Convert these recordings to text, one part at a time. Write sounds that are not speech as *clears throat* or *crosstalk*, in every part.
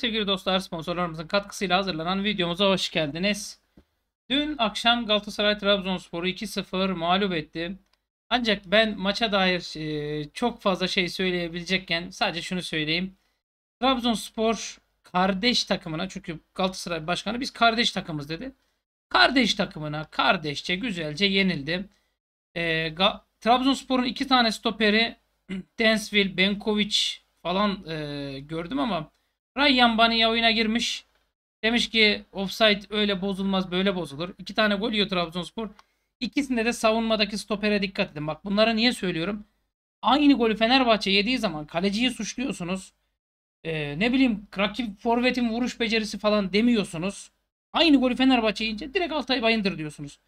sevgili dostlar sponsorlarımızın katkısıyla hazırlanan videomuza hoş geldiniz. Dün akşam Galatasaray Trabzonspor'u 2-0 mağlup etti. Ancak ben maça dair e, çok fazla şey söyleyebilecekken sadece şunu söyleyeyim. Trabzonspor kardeş takımına çünkü Galatasaray Başkanı biz kardeş takımız dedi. Kardeş takımına kardeşçe güzelce yenildi. E, Trabzonspor'un iki tane stoperi *clears throat* Densville, Benkovic falan e, gördüm ama Ryan Baniya oyuna girmiş. Demiş ki offside öyle bozulmaz böyle bozulur. İki tane gol yiyor Trabzonspor. İkisinde de savunmadaki stopere dikkat edin. Bak bunları niye söylüyorum? Aynı golü Fenerbahçe yediği zaman kaleciyi suçluyorsunuz. Ee, ne bileyim rakip forvetin vuruş becerisi falan demiyorsunuz. Aynı golü Fenerbahçe yiyince direkt Altay Bayındır diyorsunuz.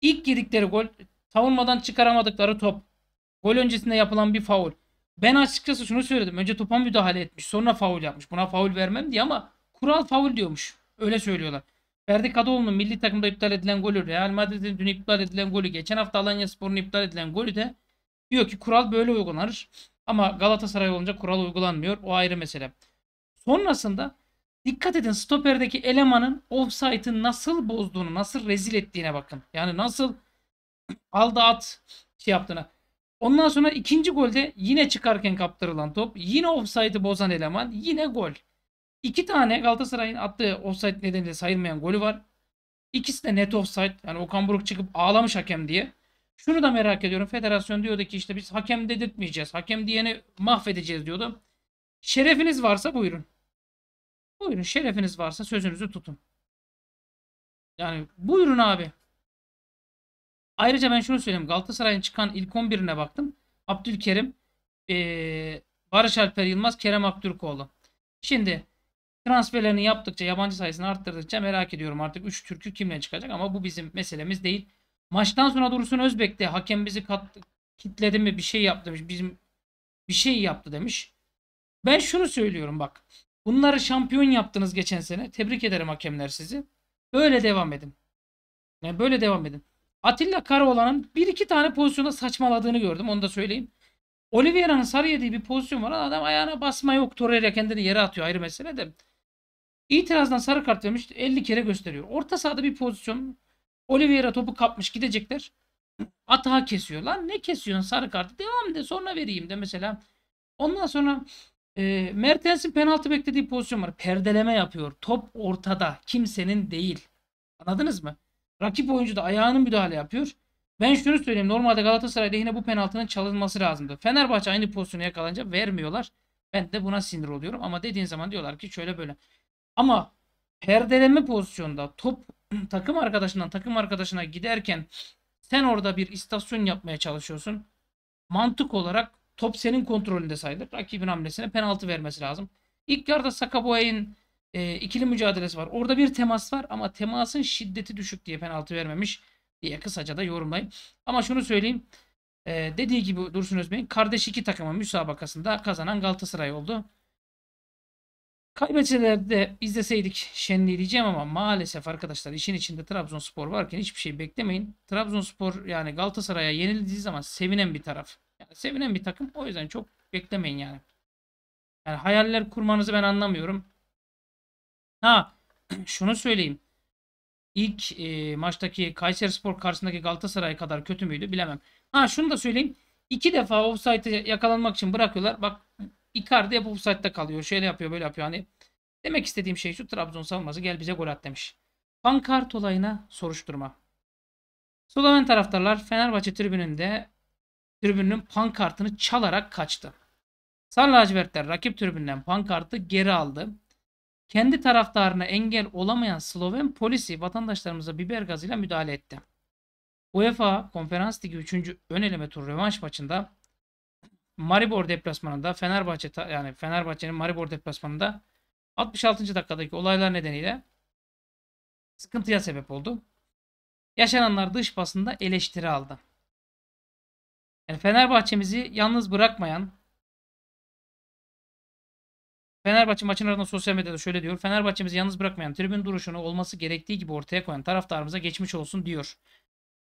İlk yedikleri gol savunmadan çıkaramadıkları top. Gol öncesinde yapılan bir faul. Ben açıkçası şunu söyledim. Önce topa müdahale etmiş. Sonra faul yapmış. Buna faul vermem diye ama kural faul diyormuş. Öyle söylüyorlar. Ferdi Kadıoğlu'nun milli takımda iptal edilen golü, Real Madrid'in dün iptal edilen golü, geçen hafta Alanya Spor'un iptal edilen golü de diyor ki kural böyle uygulanır. Ama Galatasaray olunca kural uygulanmıyor. O ayrı mesele. Sonrasında dikkat edin stoperdeki elemanın offside'ı nasıl bozduğunu, nasıl rezil ettiğine bakın. Yani nasıl *clears throat* aldı at şey yaptığına. Ondan sonra ikinci golde yine çıkarken kaptırılan top. Yine offside'ı bozan eleman. Yine gol. İki tane Galatasaray'ın attığı offside nedeniyle sayılmayan golü var. İkisi de net offside. Yani Okan Buruk çıkıp ağlamış hakem diye. Şunu da merak ediyorum. Federasyon diyordu ki işte biz hakem dedirtmeyeceğiz. Hakem diyeni mahvedeceğiz diyordu. Şerefiniz varsa buyurun. Buyurun şerefiniz varsa sözünüzü tutun. Yani buyurun abi. Ayrıca ben şunu söyleyeyim. Galatasaray'ın çıkan ilk 11'ine baktım. Abdülkerim, ee, Barış Alper Yılmaz, Kerem Aktürkoğlu. Şimdi transferlerini yaptıkça, yabancı sayısını arttırdıkça merak ediyorum artık 3 Türk'ü kimle çıkacak ama bu bizim meselemiz değil. Maçtan sonra Dursun Özbek de hakem bizi kat, kitledi mi bir şey yaptı demiş. Bizim bir şey yaptı demiş. Ben şunu söylüyorum bak. Bunları şampiyon yaptınız geçen sene. Tebrik ederim hakemler sizi. Böyle devam edin. Yani böyle devam edin. Atilla Karaoğlan'ın bir iki tane pozisyonda saçmaladığını gördüm. Onu da söyleyeyim. Oliveira'nın sarı yediği bir pozisyon var. Adam ayağına basma yok. Torreira kendini yere atıyor. Ayrı mesele de. İtirazdan sarı kart vermiş. 50 kere gösteriyor. Orta sahada bir pozisyon. Oliveira topu kapmış. Gidecekler. Atağı kesiyor. Lan ne kesiyorsun sarı kartı? Devam de sonra vereyim de mesela. Ondan sonra e, Mertens'in penaltı beklediği pozisyon var. Perdeleme yapıyor. Top ortada. Kimsenin değil. Anladınız mı? Rakip oyuncu da ayağını müdahale yapıyor. Ben şunu söyleyeyim. Normalde Galatasaray lehine bu penaltının çalınması lazımdı. Fenerbahçe aynı pozisyona yakalanınca vermiyorlar. Ben de buna sinir oluyorum. Ama dediğin zaman diyorlar ki şöyle böyle. Ama perdeleme pozisyonda top *clears throat* takım arkadaşından takım arkadaşına giderken sen orada bir istasyon yapmaya çalışıyorsun. Mantık olarak top senin kontrolünde sayılır. Rakibin hamlesine penaltı vermesi lazım. İlk yarıda Sakaboy'un e, ikili mücadelesi var. Orada bir temas var ama temasın şiddeti düşük diye penaltı vermemiş diye kısaca da yorumlayayım. Ama şunu söyleyeyim. E, dediği gibi Dursun Özbey'in kardeş iki takımın müsabakasında kazanan Galatasaray oldu. Kaybetseler de izleseydik şenliği diyeceğim ama maalesef arkadaşlar işin içinde Trabzonspor varken hiçbir şey beklemeyin. Trabzonspor yani Galatasaray'a yenildiği zaman sevinen bir taraf. Yani sevinen bir takım o yüzden çok beklemeyin yani. Yani hayaller kurmanızı ben anlamıyorum. Ha *clears throat* şunu söyleyeyim. İlk e, maçtaki Spor karşısındaki Galatasaray kadar kötü müydü bilemem. Ha şunu da söyleyeyim. İki defa offside'e yakalanmak için bırakıyorlar. Bak Icardi hep offside'de kalıyor. Şöyle yapıyor böyle yapıyor. Hani demek istediğim şey şu Trabzon savunması gel bize gol at demiş. Pankart olayına soruşturma. Sloven taraftarlar Fenerbahçe tribününde tribünün pankartını çalarak kaçtı. Sarı lacivertler rakip tribünden pankartı geri aldı. Kendi taraftarına engel olamayan Sloven polisi vatandaşlarımıza biber gazıyla müdahale etti. UEFA Konferans Ligi 3. ön eleme turu rövanş maçında Maribor deplasmanında Fenerbahçe yani Fenerbahçe'nin Maribor deplasmanında 66. dakikadaki olaylar nedeniyle sıkıntıya sebep oldu. Yaşananlar dış basında eleştiri aldı. Yani Fenerbahçemizi yalnız bırakmayan Fenerbahçe maçın ardından sosyal medyada şöyle diyor. Fenerbahçe'mizi yalnız bırakmayan tribün duruşunu olması gerektiği gibi ortaya koyan taraftarımıza geçmiş olsun diyor.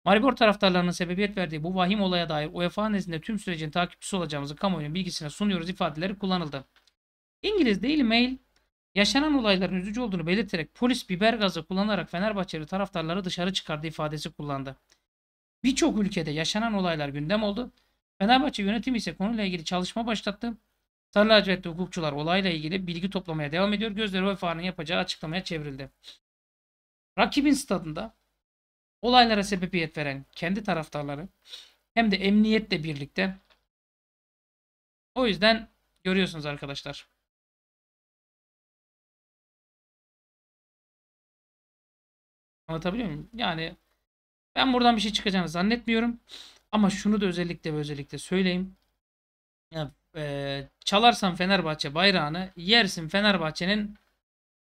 Maribor taraftarlarının sebebiyet verdiği bu vahim olaya dair UEFA nezdinde tüm sürecin takipçisi olacağımızı kamuoyunun bilgisine sunuyoruz ifadeleri kullanıldı. İngiliz Daily Mail yaşanan olayların üzücü olduğunu belirterek polis biber gazı kullanarak Fenerbahçeli taraftarları dışarı çıkardı ifadesi kullandı. Birçok ülkede yaşanan olaylar gündem oldu. Fenerbahçe yönetimi ise konuyla ilgili çalışma başlattı. Sarılacivertli hukukçular olayla ilgili bilgi toplamaya devam ediyor. Gözleri UEFA'nın yapacağı açıklamaya çevrildi. Rakibin stadında olaylara sebebiyet veren kendi taraftarları hem de emniyetle birlikte o yüzden görüyorsunuz arkadaşlar. Anlatabiliyor muyum? Yani ben buradan bir şey çıkacağını zannetmiyorum. Ama şunu da özellikle ve özellikle söyleyeyim. Yani e, ee, çalarsan Fenerbahçe bayrağını yersin Fenerbahçe'nin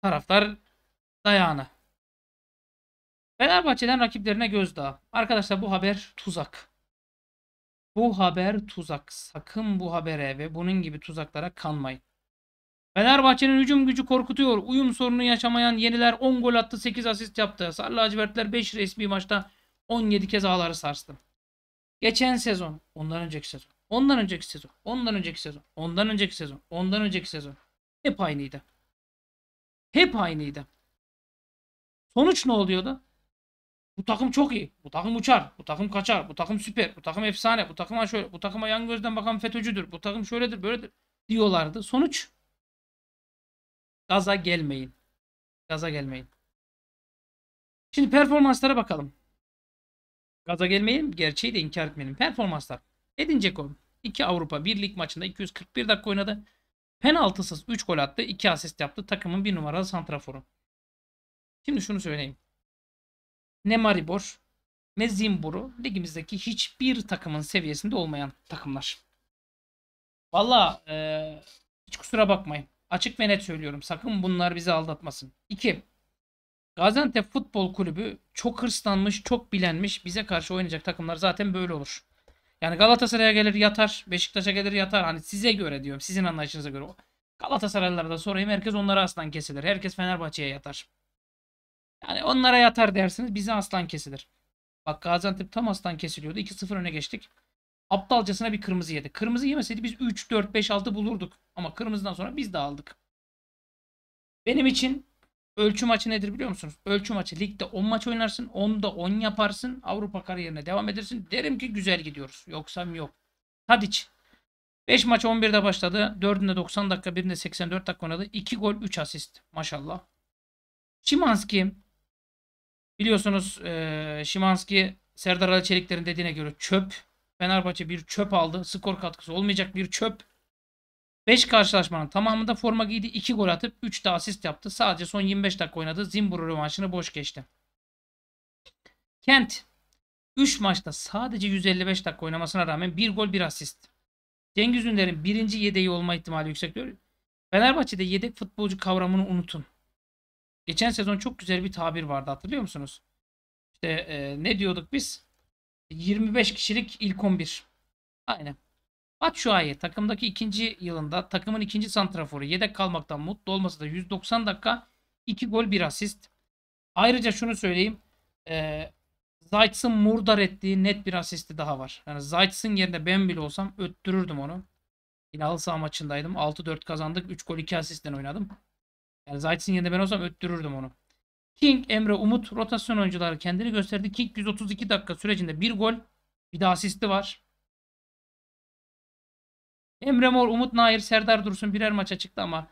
taraftar dayağını. Fenerbahçe'den rakiplerine gözdağı. Arkadaşlar bu haber tuzak. Bu haber tuzak. Sakın bu habere ve bunun gibi tuzaklara kanmayın. Fenerbahçe'nin hücum gücü korkutuyor. Uyum sorunu yaşamayan yeniler 10 gol attı 8 asist yaptı. Sarı lacivertler 5 resmi maçta 17 kez ağları sarstı. Geçen sezon, ondan önceki sezon. Ondan önceki sezon, ondan önceki sezon, ondan önceki sezon, ondan önceki sezon. Hep aynıydı. Hep aynıydı. Sonuç ne oluyordu? Bu takım çok iyi. Bu takım uçar. Bu takım kaçar. Bu takım süper. Bu takım efsane. Bu takıma şöyle. Bu takıma yan gözden bakan FETÖ'cüdür. Bu takım şöyledir böyledir diyorlardı. Sonuç gaza gelmeyin. Gaza gelmeyin. Şimdi performanslara bakalım. Gaza gelmeyin. Gerçeği de inkar etmeyin. Performanslar. Edin Ceko 2 Avrupa Birlik maçında 241 dakika oynadı. Penaltısız 3 gol attı. 2 asist yaptı. Takımın bir numaralı santraforu. Şimdi şunu söyleyeyim. Ne Maribor ne Zimbur'u ligimizdeki hiçbir takımın seviyesinde olmayan takımlar. Valla e, hiç kusura bakmayın. Açık ve net söylüyorum. Sakın bunlar bizi aldatmasın. 2. Gaziantep Futbol Kulübü çok hırslanmış, çok bilenmiş. Bize karşı oynayacak takımlar zaten böyle olur. Yani Galatasaray'a gelir yatar, Beşiktaş'a gelir yatar. Hani size göre diyorum, sizin anlayışınıza göre. Galatasaraylılara da sorayım herkes onlara aslan kesilir. Herkes Fenerbahçe'ye yatar. Yani onlara yatar dersiniz bize aslan kesilir. Bak Gaziantep tam aslan kesiliyordu. 2-0 öne geçtik. Aptalcasına bir kırmızı yedi. Kırmızı yemeseydi biz 3, 4, 5, 6 bulurduk. Ama kırmızıdan sonra biz de aldık. Benim için Ölçü maçı nedir biliyor musunuz? Ölçü maçı ligde 10 maç oynarsın. 10'da 10 yaparsın. Avrupa kariyerine devam edersin. Derim ki güzel gidiyoruz. Yoksam yok. Tadiç. 5 maç 11'de başladı. 4'ünde 90 dakika, birinde 84 dakika oynadı. 2 gol, 3 asist. Maşallah. Şimanski biliyorsunuz e, Şimanski Serdar Ali Çelikler'in dediğine göre çöp. Fenerbahçe bir çöp aldı. Skor katkısı olmayacak bir çöp. 5 karşılaşmanın tamamında forma giydi. 2 gol atıp 3 de asist yaptı. Sadece son 25 dakika oynadı. Zimbor rövanşını boş geçti. Kent 3 maçta sadece 155 dakika oynamasına rağmen 1 gol 1 asist. Cengiz Ünder'in birinci yedeği olma ihtimali yüksek görüyor. Fenerbahçe'de yedek futbolcu kavramını unutun. Geçen sezon çok güzel bir tabir vardı hatırlıyor musunuz? İşte e, ne diyorduk biz? 25 kişilik ilk 11. Aynen. Batshuayi takımdaki ikinci yılında takımın ikinci santraforu yedek kalmaktan mutlu olmasa da 190 dakika 2 gol 1 asist. Ayrıca şunu söyleyeyim. E, Zayt'sın murdar ettiği net bir asisti daha var. Yani Zayt'sın yerinde ben bile olsam öttürürdüm onu. Yine halı saha maçındaydım. 6-4 kazandık. 3 gol 2 asistten oynadım. Yani Zayt'sın yerinde ben olsam öttürürdüm onu. King, Emre, Umut rotasyon oyuncuları kendini gösterdi. King 132 dakika sürecinde bir gol bir de asisti var. Emre Mor, Umut Nair, Serdar Dursun birer maça çıktı ama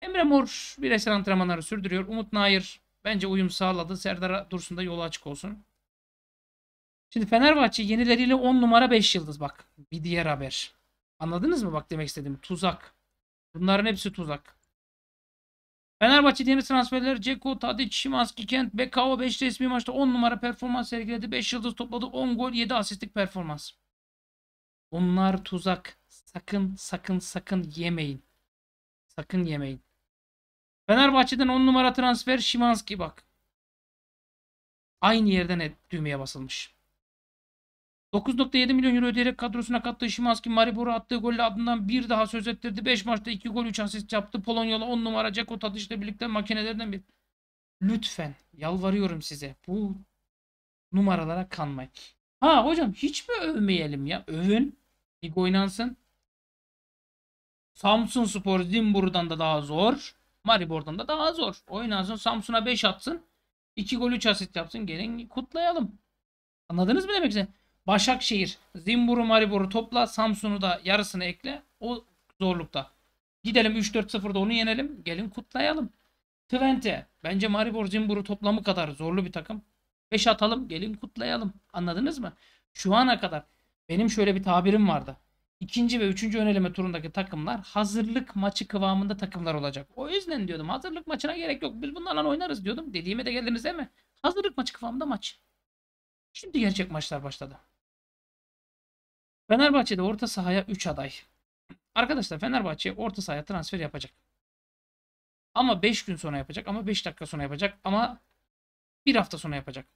Emre Mor bireysel antrenmanları sürdürüyor. Umut Nair bence uyum sağladı. Serdar Dursun da yolu açık olsun. Şimdi Fenerbahçe yenileriyle 10 numara 5 yıldız bak. Bir diğer haber. Anladınız mı bak demek istediğim? Tuzak. Bunların hepsi tuzak. Fenerbahçe yeni transferler Ceko, Tadic, Şimanski, Kent, Bekao 5 resmi maçta 10 numara performans sergiledi. 5 yıldız topladı. 10 gol, 7 asistlik performans. Bunlar tuzak. Sakın sakın sakın yemeyin. Sakın yemeyin. Fenerbahçe'den 10 numara transfer Şimanski bak. Aynı yerden düğmeye basılmış. 9.7 milyon euro ödeyerek kadrosuna kattığı Şimanski Maribor'a attığı golle adından bir daha söz ettirdi. 5 maçta 2 gol 3 asist yaptı. Polonyalı 10 numara Ceko Tadış'la birlikte makinelerden bir. Lütfen yalvarıyorum size bu numaralara kanmayın. Ha hocam hiç mi övmeyelim ya? Övün. Lig oynansın. Samsun Spor Zimbur'dan da daha zor. Maribor'dan da daha zor. Oynansın Samsun'a 5 atsın. 2 gol 3 asist yapsın. Gelin kutlayalım. Anladınız mı demek ki? Başakşehir, Zimbur'u Maribor'u topla. Samsun'u da yarısını ekle. O zorlukta. Gidelim 3-4-0'da onu yenelim. Gelin kutlayalım. Twente. Bence Maribor Zimbur'u toplamı kadar zorlu bir takım. 5 atalım. Gelin kutlayalım. Anladınız mı? Şu ana kadar benim şöyle bir tabirim vardı ikinci ve üçüncü öneleme turundaki takımlar hazırlık maçı kıvamında takımlar olacak. O yüzden diyordum hazırlık maçına gerek yok. Biz bunlarla oynarız diyordum. Dediğime de geldiniz değil mi? Hazırlık maçı kıvamında maç. Şimdi gerçek maçlar başladı. Fenerbahçe'de orta sahaya 3 aday. Arkadaşlar Fenerbahçe orta sahaya transfer yapacak. Ama 5 gün sonra yapacak ama 5 dakika sonra yapacak ama 1 hafta sonra yapacak.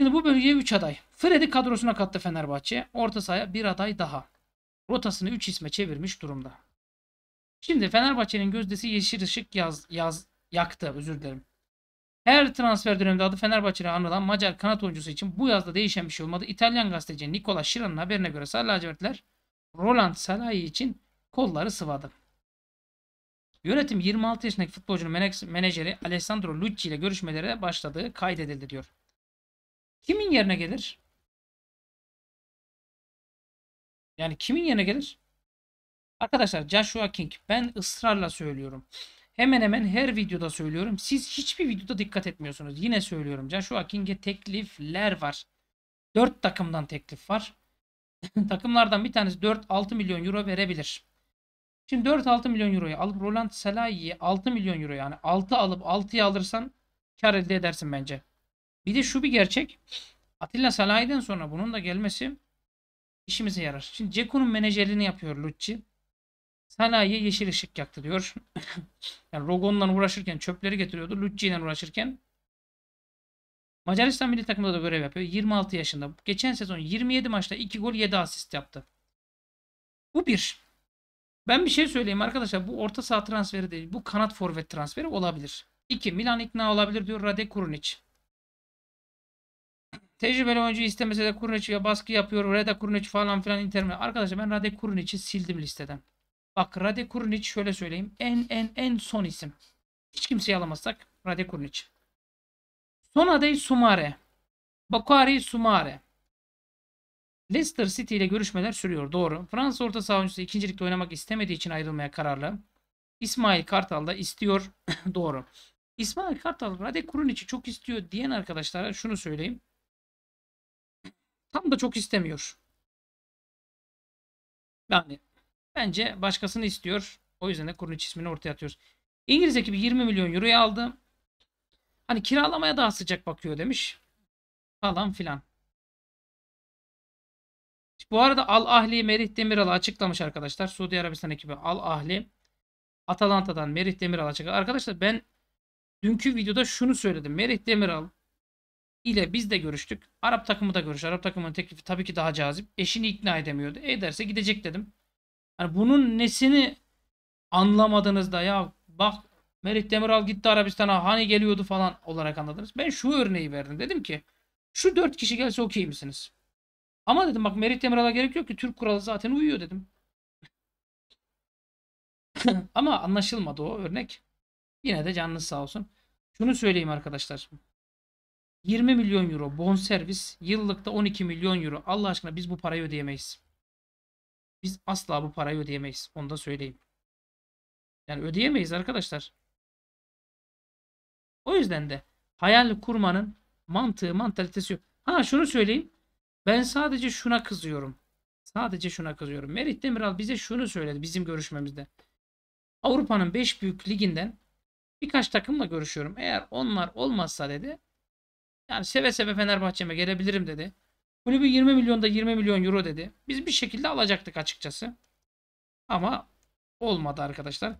Şimdi bu bölgeye 3 aday. Fred'i kadrosuna kattı Fenerbahçe. Orta sahaya bir aday daha. Rotasını 3 isme çevirmiş durumda. Şimdi Fenerbahçe'nin gözdesi yeşil ışık yaz, yaz, yaktı. Özür dilerim. Her transfer döneminde adı Fenerbahçe'de anılan Macar kanat oyuncusu için bu yazda değişen bir şey olmadı. İtalyan gazeteci Nikola Şiran'ın haberine göre Sarı Lacivertler Roland Salahi için kolları sıvadı. Yönetim 26 yaşındaki futbolcunun menajeri Alessandro Lucci ile görüşmelere başladığı kaydedildi diyor kimin yerine gelir? Yani kimin yerine gelir? Arkadaşlar Joshua King ben ısrarla söylüyorum. Hemen hemen her videoda söylüyorum. Siz hiçbir videoda dikkat etmiyorsunuz. Yine söylüyorum. Joshua King'e teklifler var. 4 takımdan teklif var. *laughs* Takımlardan bir tanesi 4-6 milyon euro verebilir. Şimdi 4-6 milyon euroyu alıp Roland Selahi'yi 6 milyon euro yani 6 alıp 6'yı alırsan kar elde edersin bence. Bir de şu bir gerçek. Atilla Salahi'den sonra bunun da gelmesi işimize yarar. Şimdi Ceko'nun menajerini yapıyor Lucci. Salahi'ye yeşil ışık yaktı diyor. *laughs* yani Rogon'la uğraşırken çöpleri getiriyordu. Lucci'yle uğraşırken Macaristan milli takımında da görev yapıyor. 26 yaşında. Geçen sezon 27 maçta 2 gol 7 asist yaptı. Bu bir. Ben bir şey söyleyeyim arkadaşlar. Bu orta saha transferi değil. Bu kanat forvet transferi olabilir. 2. Milan ikna olabilir diyor Radek Kurunic. Tecrübeli oyuncu istemese de Kurniç baskı yapıyor. Rade Kurniç falan filan interme. Arkadaşlar ben Rade Kurniç'i sildim listeden. Bak Rade Kurniç şöyle söyleyeyim. En en en son isim. Hiç kimseyi alamazsak Rade Kurniç. Son aday Sumare. Bakari Sumare. Leicester City ile görüşmeler sürüyor. Doğru. Fransa orta saha oyuncusu ikincilikte oynamak istemediği için ayrılmaya kararlı. İsmail Kartal da istiyor. *laughs* Doğru. İsmail Kartal Rade Kuruniç'i çok istiyor diyen arkadaşlara şunu söyleyeyim. Tam da çok istemiyor. Yani bence başkasını istiyor. O yüzden de Kurnic ismini ortaya atıyoruz. İngiliz ekibi 20 milyon euroya aldı. Hani kiralamaya daha sıcak bakıyor demiş. Falan filan. Bu arada Al Ahli Merih Demiral'ı açıklamış arkadaşlar. Suudi Arabistan ekibi Al Ahli Atalanta'dan Merih Demiral çıkıyor. Arkadaşlar ben dünkü videoda şunu söyledim. Merih Demiral ile biz de görüştük. Arap takımı da görüş. Arap takımının teklifi tabii ki daha cazip. Eşini ikna edemiyordu. E derse gidecek dedim. Hani bunun nesini anlamadınız da ya bak Merih Demiral gitti Arabistan'a hani geliyordu falan olarak anladınız. Ben şu örneği verdim. Dedim ki şu dört kişi gelse okey misiniz? Ama dedim bak Merih Demiral'a gerek yok ki Türk kuralı zaten uyuyor dedim. *laughs* Ama anlaşılmadı o örnek. Yine de canınız sağ olsun. Şunu söyleyeyim arkadaşlar. 20 milyon euro bonservis yıllıkta 12 milyon euro. Allah aşkına biz bu parayı ödeyemeyiz. Biz asla bu parayı ödeyemeyiz. Onu da söyleyeyim. Yani ödeyemeyiz arkadaşlar. O yüzden de hayal kurmanın mantığı, mantalitesi yok. Ha şunu söyleyeyim. Ben sadece şuna kızıyorum. Sadece şuna kızıyorum. Merih Demiral bize şunu söyledi bizim görüşmemizde. Avrupa'nın 5 büyük liginden birkaç takımla görüşüyorum. Eğer onlar olmazsa dedi yani seve seve Fenerbahçe'me gelebilirim dedi. Kulübü 20 milyonda 20 milyon euro dedi. Biz bir şekilde alacaktık açıkçası. Ama olmadı arkadaşlar.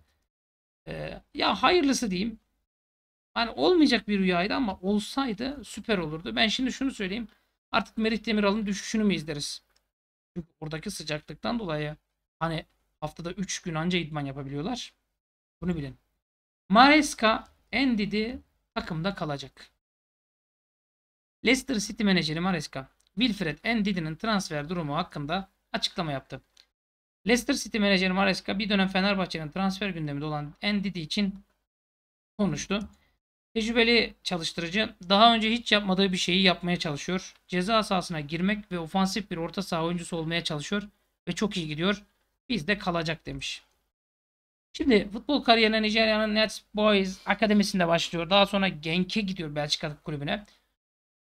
Ee, ya hayırlısı diyeyim. Hani olmayacak bir rüyaydı ama olsaydı süper olurdu. Ben şimdi şunu söyleyeyim. Artık Merih Demiral'ın düşüşünü mü izleriz? Çünkü oradaki sıcaklıktan dolayı hani haftada 3 gün anca idman yapabiliyorlar. Bunu bilin. Maresca, Endidi takımda kalacak. Leicester City menajeri Maresca, Wilfred Ndidi'nin transfer durumu hakkında açıklama yaptı. Leicester City menajeri Maresca bir dönem Fenerbahçe'nin transfer gündeminde olan Ndidi için konuştu. Tecrübeli çalıştırıcı daha önce hiç yapmadığı bir şeyi yapmaya çalışıyor. Ceza sahasına girmek ve ofansif bir orta saha oyuncusu olmaya çalışıyor ve çok iyi gidiyor. Biz de kalacak demiş. Şimdi futbol kariyerine Nijerya'nın Nets Boys Akademisi'nde başlıyor. Daha sonra Genk'e gidiyor Belçika kulübüne.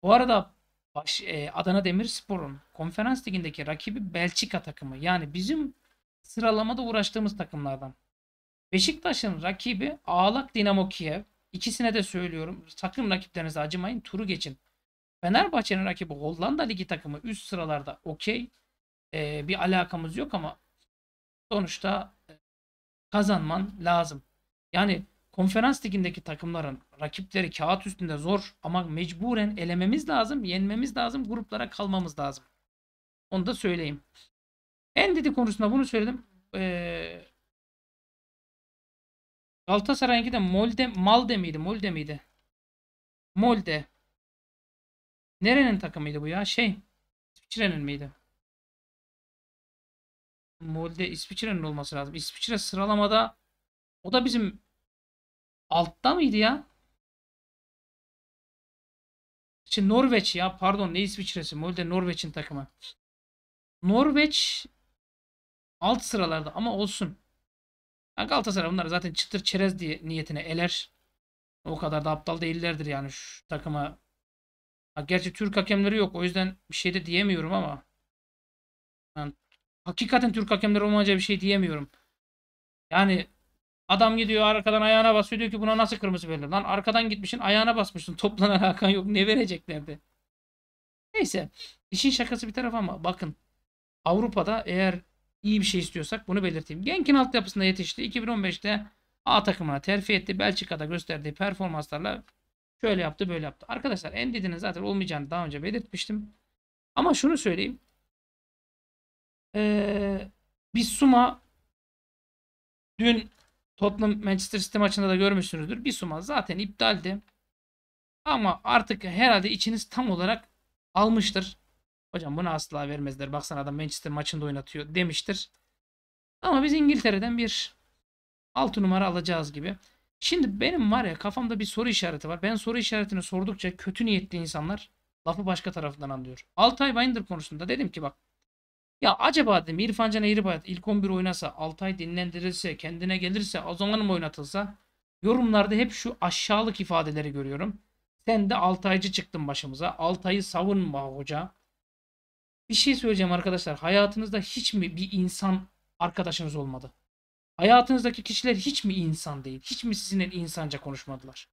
Bu arada baş, e, Adana Demirspor'un konferans ligindeki rakibi Belçika takımı. Yani bizim sıralamada uğraştığımız takımlardan. Beşiktaş'ın rakibi Ağlak Dinamo Kiev. İkisine de söylüyorum. takım rakiplerinize acımayın. Turu geçin. Fenerbahçe'nin rakibi Hollanda Ligi takımı üst sıralarda okey. Ee, bir alakamız yok ama sonuçta e, kazanman lazım. Yani Konferans ligindeki takımların rakipleri kağıt üstünde zor ama mecburen elememiz lazım, yenmemiz lazım, gruplara kalmamız lazım. Onu da söyleyeyim. En dedi konusunda bunu söyledim. Ee, Galatasaray'ınki de Molde, Malde miydi? Molde miydi? Molde. Nerenin takımıydı bu ya? Şey. İsviçre'nin miydi? Molde İsviçre'nin olması lazım. İsviçre sıralamada o da bizim Altta mıydı ya? Şimdi Norveç ya pardon ne İsviçre'si Molde Norveç'in takımı. Norveç alt sıralarda ama olsun. Yani Galatasaray bunlar zaten çıtır çerez diye niyetine eler. O kadar da aptal değillerdir yani şu takıma. Ha, gerçi Türk hakemleri yok o yüzden bir şey de diyemiyorum ama. Yani, hakikaten Türk hakemleri olmayınca bir şey diyemiyorum. Yani Adam gidiyor arkadan ayağına basıyor diyor ki buna nasıl kırmızı verilir? Lan arkadan gitmişsin ayağına basmışsın toplan alakan yok ne vereceklerdi? Neyse işin şakası bir taraf ama bakın Avrupa'da eğer iyi bir şey istiyorsak bunu belirteyim. Genk'in altyapısında yetişti. 2015'te A takımına terfi etti. Belçika'da gösterdiği performanslarla şöyle yaptı böyle yaptı. Arkadaşlar en Endidi'nin zaten olmayacağını daha önce belirtmiştim. Ama şunu söyleyeyim. Ee, Bissuma dün Tottenham Manchester City maçında da görmüşsünüzdür. Bisuma zaten iptaldi. Ama artık herhalde içiniz tam olarak almıştır. Hocam bunu asla vermezler. Baksana adam Manchester maçında oynatıyor demiştir. Ama biz İngiltere'den bir 6 numara alacağız gibi. Şimdi benim var ya kafamda bir soru işareti var. Ben soru işaretini sordukça kötü niyetli insanlar lafı başka tarafından anlıyor. Altay Binder konusunda dedim ki bak ya acaba dedim İrfan Can Eğribayat ilk 11 oynasa, Altay dinlendirilse, kendine gelirse, Ozan mı oynatılsa yorumlarda hep şu aşağılık ifadeleri görüyorum. Sen de Altaycı çıktın başımıza. Altay'ı savunma hoca. Bir şey söyleyeceğim arkadaşlar. Hayatınızda hiç mi bir insan arkadaşınız olmadı? Hayatınızdaki kişiler hiç mi insan değil? Hiç mi sizinle insanca konuşmadılar?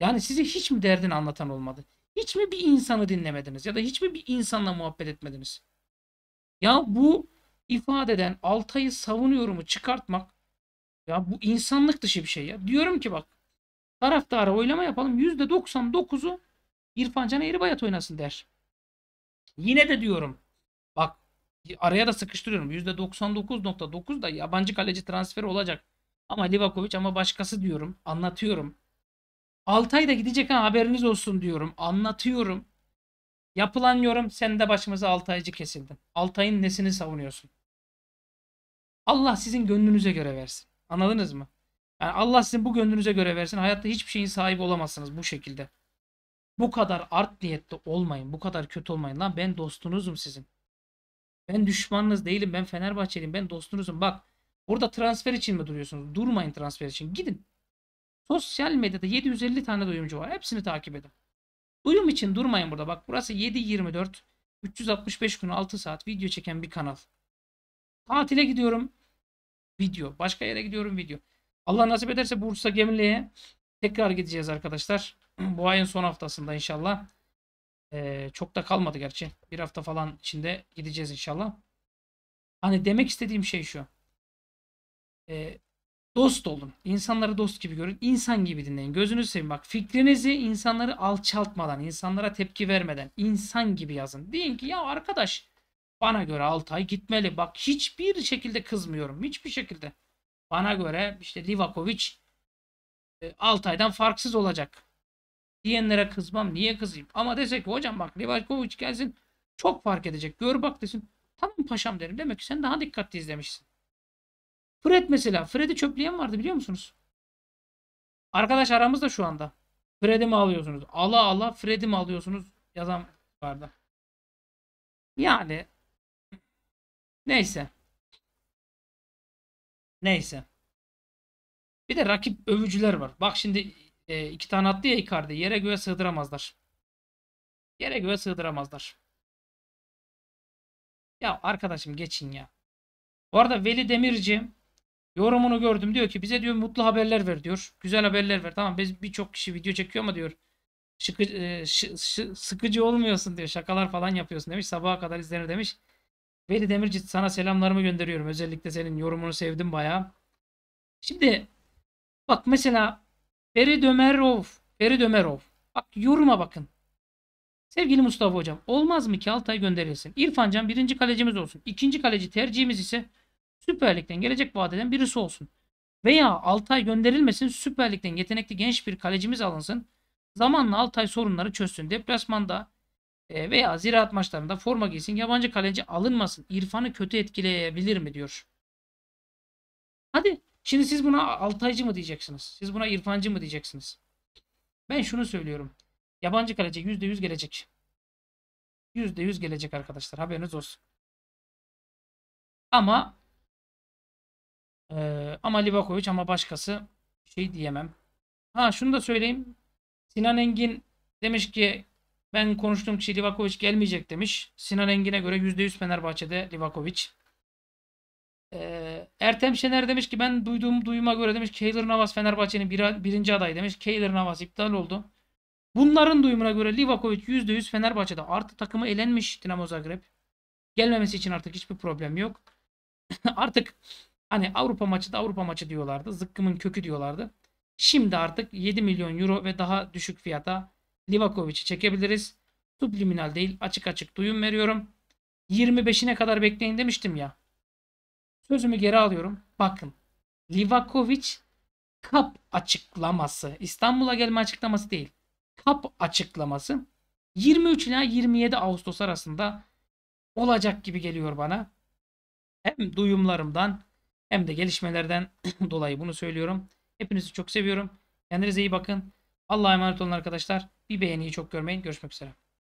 Yani size hiç mi derdini anlatan olmadı? Hiç mi bir insanı dinlemediniz? Ya da hiç mi bir insanla muhabbet etmediniz? Ya bu ifadeden Altay'ı savunuyorumu çıkartmak ya bu insanlık dışı bir şey ya. Diyorum ki bak taraftara oylama yapalım. %99'u İrfan Can Eribayat oynasın der. Yine de diyorum bak araya da sıkıştırıyorum. %99.9 da yabancı kaleci transferi olacak. Ama Livakovic ama başkası diyorum. Anlatıyorum. Altay da gidecek ha haberiniz olsun diyorum. Anlatıyorum. Yapılan yorum sen de başımıza Altaycı kesildin. Altay'ın nesini savunuyorsun? Allah sizin gönlünüze göre versin. Anladınız mı? Yani Allah sizin bu gönlünüze göre versin. Hayatta hiçbir şeyin sahibi olamazsınız bu şekilde. Bu kadar art niyetli olmayın. Bu kadar kötü olmayın. Lan ben dostunuzum sizin. Ben düşmanınız değilim. Ben Fenerbahçeliyim. Ben dostunuzum. Bak burada transfer için mi duruyorsunuz? Durmayın transfer için. Gidin. Sosyal medyada 750 tane duyumcu var. Hepsini takip edin. Duyum için durmayın burada. Bak burası 7-24. 365 gün 6 saat video çeken bir kanal. Tatile gidiyorum. Video. Başka yere gidiyorum video. Allah nasip ederse Bursa Gemli'ye tekrar gideceğiz arkadaşlar. *clears throat* Bu ayın son haftasında inşallah. Ee, çok da kalmadı gerçi. Bir hafta falan içinde gideceğiz inşallah. Hani demek istediğim şey şu. Ee, Dost olun. İnsanları dost gibi görün. İnsan gibi dinleyin. Gözünüzü seveyim. Bak fikrinizi insanları alçaltmadan, insanlara tepki vermeden insan gibi yazın. Deyin ki ya arkadaş bana göre 6 ay gitmeli. Bak hiçbir şekilde kızmıyorum. Hiçbir şekilde. Bana göre işte Livakovic 6 e, aydan farksız olacak. Diyenlere kızmam. Niye kızayım? Ama desek hocam bak Livakovic gelsin çok fark edecek. Gör bak desin. Tamam paşam derim. Demek ki sen daha dikkatli izlemişsin. Fred mesela. Fred'i çöpleyen vardı biliyor musunuz? Arkadaş aramızda şu anda. Fred'i mi alıyorsunuz? Allah Allah Fred'i mi alıyorsunuz? Yazan vardı. Yani neyse. Neyse. Bir de rakip övücüler var. Bak şimdi e, iki tane attı ya Icardi. Yere göğe sığdıramazlar. Yere göğe sığdıramazlar. Ya arkadaşım geçin ya. Bu arada Veli Demirci Yorumunu gördüm. Diyor ki bize diyor mutlu haberler ver diyor. Güzel haberler ver. Tamam biz birçok kişi video çekiyor ama diyor. Şıkı, e, şı, şı, sıkıcı olmuyorsun diyor. Şakalar falan yapıyorsun demiş. Sabaha kadar izlenir demiş. Veli Demirci sana selamlarımı gönderiyorum. Özellikle senin yorumunu sevdim bayağı. Şimdi bak mesela Ferit Ömerov. Ferit Ömerov. Bak yoruma bakın. Sevgili Mustafa Hocam olmaz mı ki Altay gönderilsin? can birinci kalecimiz olsun. İkinci kaleci tercihimiz ise Süper Lig'den gelecek vaat birisi olsun. Veya Altay gönderilmesin Süper Lig'den yetenekli genç bir kalecimiz alınsın. Zamanla Altay sorunları çözsün. Deplasmanda e, veya ziraat maçlarında forma giysin. Yabancı kaleci alınmasın. İrfan'ı kötü etkileyebilir mi diyor. Hadi şimdi siz buna Altaycı mı diyeceksiniz? Siz buna İrfancı mı diyeceksiniz? Ben şunu söylüyorum. Yabancı kaleci %100 gelecek. %100 gelecek arkadaşlar. Haberiniz olsun. Ama ee, ama Livakovic ama başkası şey diyemem. Ha şunu da söyleyeyim. Sinan Engin demiş ki ben konuştuğum kişi Livakovic gelmeyecek demiş. Sinan Engin'e göre %100 Fenerbahçe'de Livakovic. Ee, Ertem Şener demiş ki ben duyduğum duyuma göre demiş Keylor Navas Fenerbahçe'nin bir, birinci adayı demiş. Keylor Navas iptal oldu. Bunların duyumuna göre Livakovic %100 Fenerbahçe'de artı takımı elenmiş Dinamo Zagreb. Gelmemesi için artık hiçbir problem yok. *laughs* artık Hani Avrupa maçı da Avrupa maçı diyorlardı. Zıkkımın kökü diyorlardı. Şimdi artık 7 milyon euro ve daha düşük fiyata Livakovic'i çekebiliriz. Subliminal değil açık açık duyum veriyorum. 25'ine kadar bekleyin demiştim ya. Sözümü geri alıyorum. Bakın Livakovic kap açıklaması. İstanbul'a gelme açıklaması değil. Kap açıklaması 23 ile 27 Ağustos arasında olacak gibi geliyor bana. Hem duyumlarımdan hem de gelişmelerden *clears throat* dolayı bunu söylüyorum. Hepinizi çok seviyorum. Kendinize iyi bakın. Allah'a emanet olun arkadaşlar. Bir beğeniyi çok görmeyin. Görüşmek üzere.